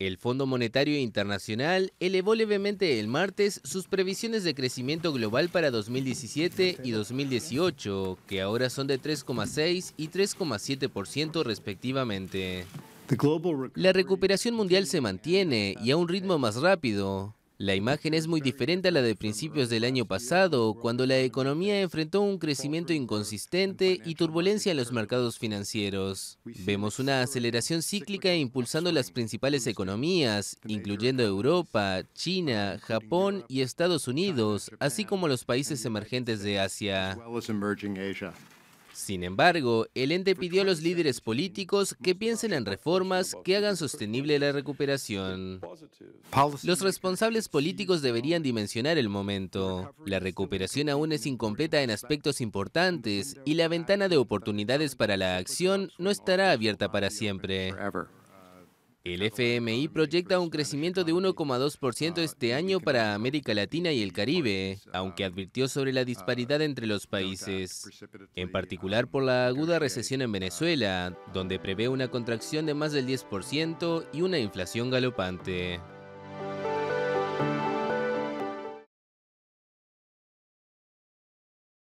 El Fondo Monetario Internacional elevó levemente el martes sus previsiones de crecimiento global para 2017 y 2018, que ahora son de 3,6 y 3,7% respectivamente. La recuperación mundial se mantiene y a un ritmo más rápido, la imagen es muy diferente a la de principios del año pasado, cuando la economía enfrentó un crecimiento inconsistente y turbulencia en los mercados financieros. Vemos una aceleración cíclica impulsando las principales economías, incluyendo Europa, China, Japón y Estados Unidos, así como los países emergentes de Asia. Sin embargo, el ente pidió a los líderes políticos que piensen en reformas que hagan sostenible la recuperación. Los responsables políticos deberían dimensionar el momento. La recuperación aún es incompleta en aspectos importantes y la ventana de oportunidades para la acción no estará abierta para siempre. El FMI proyecta un crecimiento de 1,2% este año para América Latina y el Caribe, aunque advirtió sobre la disparidad entre los países, en particular por la aguda recesión en Venezuela, donde prevé una contracción de más del 10% y una inflación galopante.